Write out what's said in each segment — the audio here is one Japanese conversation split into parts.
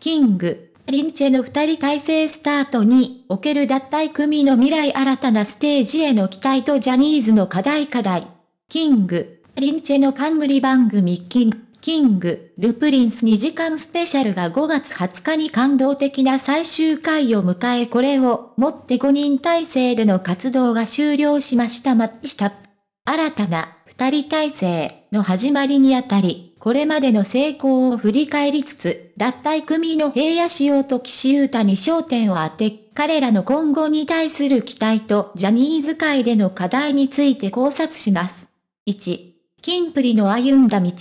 キング、リンチェの二人体制スタートにおける脱退組の未来新たなステージへの期待とジャニーズの課題課題。キング、リンチェの冠番組キング。キング、ルプリンス2時間スペシャルが5月20日に感動的な最終回を迎えこれをもって5人体制での活動が終了しました。ました。新たな二人体制。の始まりにあたり、これまでの成功を振り返りつつ、脱退組の平野仕様と岸優太に焦点を当て、彼らの今後に対する期待とジャニーズ界での課題について考察します。1、キンプリの歩んだ道。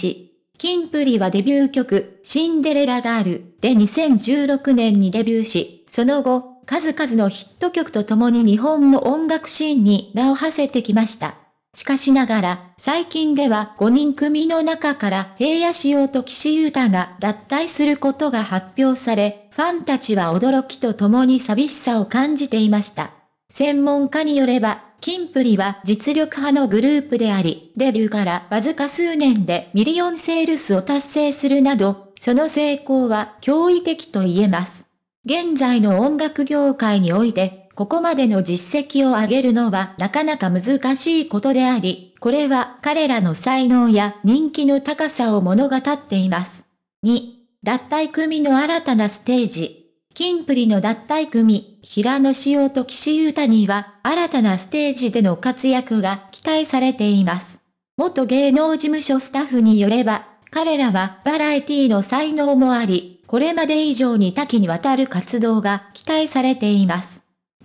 キンプリはデビュー曲、シンデレラガールで2016年にデビューし、その後、数々のヒット曲と共に日本の音楽シーンに名を馳せてきました。しかしながら、最近では5人組の中から平野仕様と岸優太が脱退することが発表され、ファンたちは驚きと共に寂しさを感じていました。専門家によれば、キンプリは実力派のグループであり、デビューからわずか数年でミリオンセールスを達成するなど、その成功は驚異的と言えます。現在の音楽業界において、ここまでの実績を上げるのはなかなか難しいことであり、これは彼らの才能や人気の高さを物語っています。2、脱退組の新たなステージ。金プリの脱退組、平野紫耀と岸優太には、新たなステージでの活躍が期待されています。元芸能事務所スタッフによれば、彼らはバラエティの才能もあり、これまで以上に多岐にわたる活動が期待されています。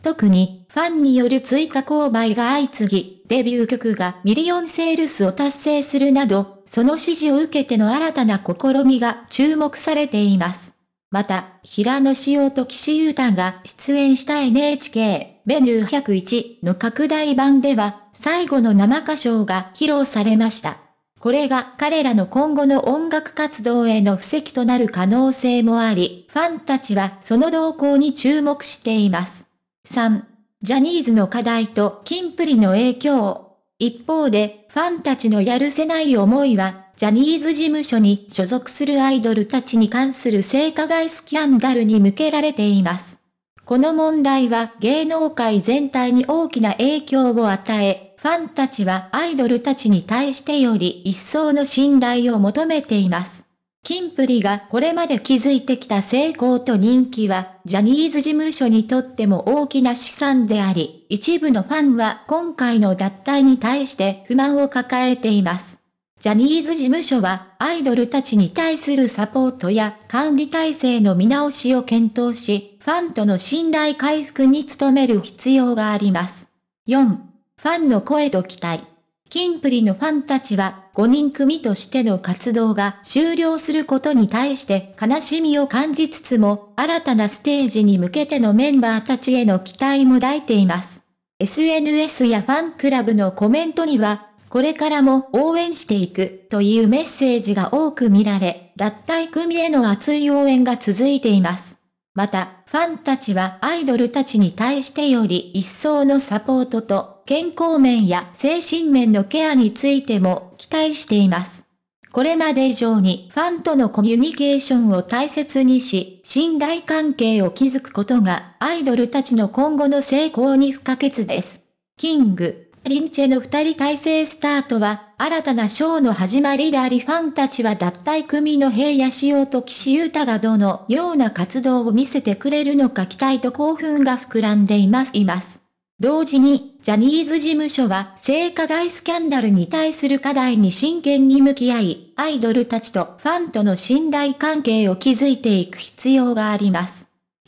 特にファンによる追加購買が相次ぎ、デビュー曲がミリオンセールスを達成するなど、その支持を受けての新たな試みが注目されています。また、平野紫耀と岸優太が出演した NHK メニュー101の拡大版では、最後の生歌唱が披露されました。これが彼らの今後の音楽活動への布石となる可能性もあり、ファンたちはその動向に注目しています。3、ジャニーズの課題とキンプリの影響。一方で、ファンたちのやるせない思いは、ジャニーズ事務所に所属するアイドルたちに関する性加害スキャンダルに向けられています。この問題は芸能界全体に大きな影響を与え、ファンたちはアイドルたちに対してより一層の信頼を求めています。キンプリがこれまで築いてきた成功と人気は、ジャニーズ事務所にとっても大きな資産であり、一部のファンは今回の脱退に対して不満を抱えています。ジャニーズ事務所は、アイドルたちに対するサポートや管理体制の見直しを検討し、ファンとの信頼回復に努める必要があります。4. ファンの声と期待。キンプリのファンたちは5人組としての活動が終了することに対して悲しみを感じつつも、新たなステージに向けてのメンバーたちへの期待も抱いています。SNS やファンクラブのコメントには、これからも応援していくというメッセージが多く見られ、脱退組への熱い応援が続いています。また、ファンたちはアイドルたちに対してより一層のサポートと、健康面や精神面のケアについても期待しています。これまで以上にファンとのコミュニケーションを大切にし、信頼関係を築くことがアイドルたちの今後の成功に不可欠です。キング、リンチェの二人体制スタートは、新たなショーの始まりでありファンたちは脱退組の平野仕様と岸優太がどのような活動を見せてくれるのか期待と興奮が膨らんでいます。います同時に、ジャニーズ事務所は性加害スキャンダルに対する課題に真剣に向き合い、アイドルたちとファンとの信頼関係を築いていく必要があります。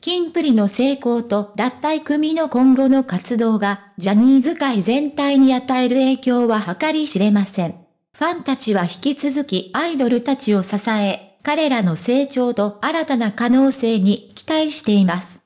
金プリの成功と脱退組の今後の活動が、ジャニーズ界全体に与える影響は計り知れません。ファンたちは引き続きアイドルたちを支え、彼らの成長と新たな可能性に期待しています。